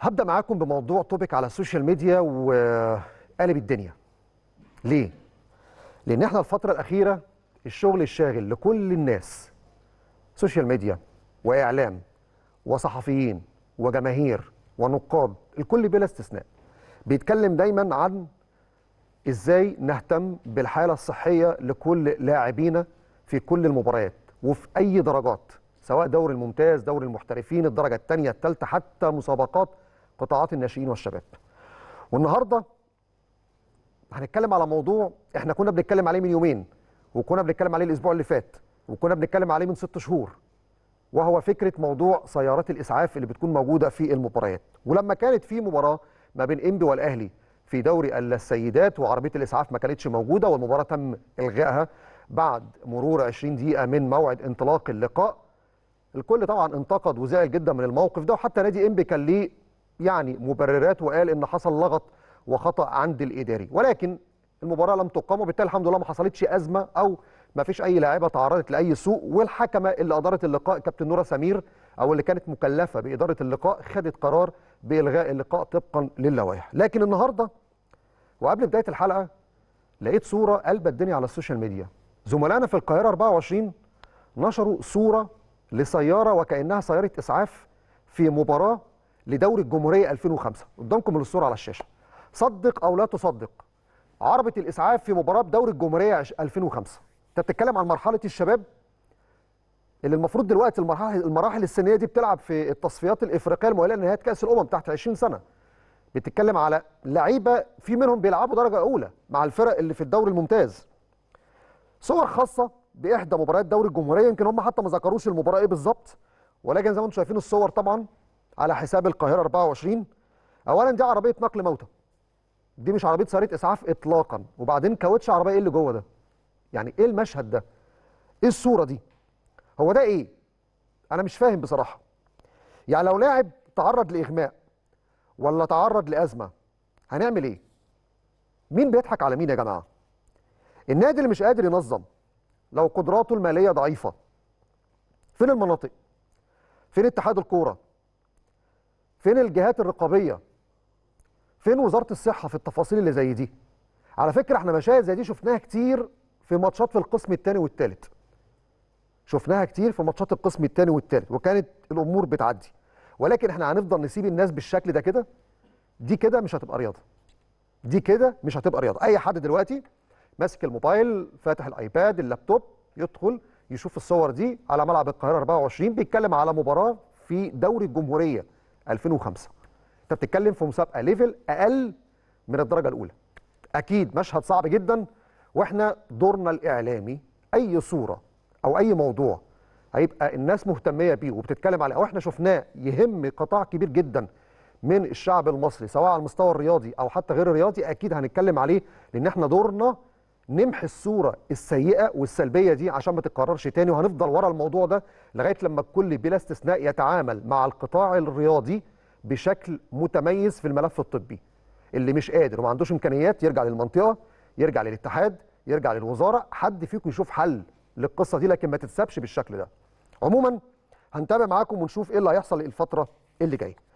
هبدا معاكم بموضوع توبيك على السوشيال ميديا وقالب الدنيا ليه لان احنا الفتره الاخيره الشغل الشاغل لكل الناس سوشيال ميديا واعلام وصحفيين وجماهير ونقاد الكل بلا استثناء بيتكلم دايما عن ازاي نهتم بالحاله الصحيه لكل لاعبينا في كل المباريات وفي اي درجات سواء دوري الممتاز دوري المحترفين الدرجه الثانيه الثالثه حتى مسابقات قطاعات الناشئين والشباب والنهارده هنتكلم على موضوع احنا كنا بنتكلم عليه من يومين وكنا بنتكلم عليه الاسبوع اللي فات وكنا بنتكلم عليه من ست شهور وهو فكره موضوع سيارات الاسعاف اللي بتكون موجوده في المباريات ولما كانت في مباراه ما بين انبي والاهلي في دوري السيدات وعربيه الاسعاف ما كانتش موجوده والمباراه تم الغائها بعد مرور 20 دقيقه من موعد انطلاق اللقاء الكل طبعا انتقد وزعل جدا من الموقف ده وحتى نادي انبي كان ليه يعني مبررات وقال ان حصل لغط وخطا عند الاداري ولكن المباراه لم تقام وبالتالي الحمد لله ما حصلتش ازمه او ما فيش اي لاعيبه تعرضت لاي سوء والحكمه اللي ادارت اللقاء كابتن نوره سمير او اللي كانت مكلفه باداره اللقاء خدت قرار بالغاء اللقاء طبقا للوائح لكن النهارده وقبل بدايه الحلقه لقيت صوره قلبت الدنيا على السوشيال ميديا زملائنا في القاهره 24 نشروا صوره لسياره وكانها سياره اسعاف في مباراه لدوري الجمهوريه 2005 قدامكم الصوره على الشاشه صدق او لا تصدق عربه الاسعاف في مباراه دوري الجمهوريه 2005 انت بتتكلم عن مرحله الشباب اللي المفروض دلوقتي المراحل المراحل السنيه دي بتلعب في التصفيات الافريقيه المؤهله لنهايه كاس الامم تحت 20 سنه بتتكلم على لعيبه في منهم بيلعبوا درجه اولى مع الفرق اللي في الدوري الممتاز صور خاصه باحدى مباريات دوري الجمهوريه يمكن هم حتى ما ذكروش المباراه ايه بالظبط ولكن زي ما انتم شايفين الصور طبعا على حساب القاهره 24 اولا دي عربيه نقل موتى دي مش عربيه سياره اسعاف اطلاقا وبعدين كاوتش عربيه ايه اللي جوه ده يعني ايه المشهد ده ايه الصوره دي هو ده ايه انا مش فاهم بصراحه يعني لو لاعب تعرض لاغماء ولا تعرض لازمه هنعمل ايه مين بيضحك على مين يا جماعه النادي اللي مش قادر ينظم لو قدراته الماليه ضعيفه فين المناطق فين اتحاد الكوره فين الجهات الرقابيه فين وزاره الصحه في التفاصيل اللي زي دي على فكره احنا مشاهد زي دي شفناها كتير في ماتشات في القسم الثاني والثالث شفناها كتير في ماتشات القسم الثاني والثالث وكانت الامور بتعدي ولكن احنا هنفضل نسيب الناس بالشكل ده كده دي كده مش هتبقى رياضه دي كده مش هتبقى رياضه اي حد دلوقتي ماسك الموبايل فاتح الايباد اللابتوب يدخل يشوف الصور دي على ملعب القاهره 24 بيتكلم على مباراه في دوري الجمهوريه 2005 انت بتتكلم في مسابقه ليفل اقل من الدرجه الاولى اكيد مشهد صعب جدا واحنا دورنا الاعلامي اي صوره او اي موضوع هيبقى الناس مهتميه بيه وبتتكلم عليه او احنا شفناه يهم قطاع كبير جدا من الشعب المصري سواء على المستوى الرياضي او حتى غير الرياضي اكيد هنتكلم عليه لان احنا دورنا نمحي الصوره السيئه والسلبيه دي عشان ما تتكررش تاني وهنفضل ورا الموضوع ده لغايه لما الكل بلا استثناء يتعامل مع القطاع الرياضي بشكل متميز في الملف الطبي اللي مش قادر وما عندوش امكانيات يرجع للمنطقه يرجع للاتحاد يرجع للوزاره حد فيكم يشوف حل للقصه دي لكن ما تتسابش بالشكل ده عموما هنتابع معاكم ونشوف ايه اللي هيحصل الفتره اللي جايه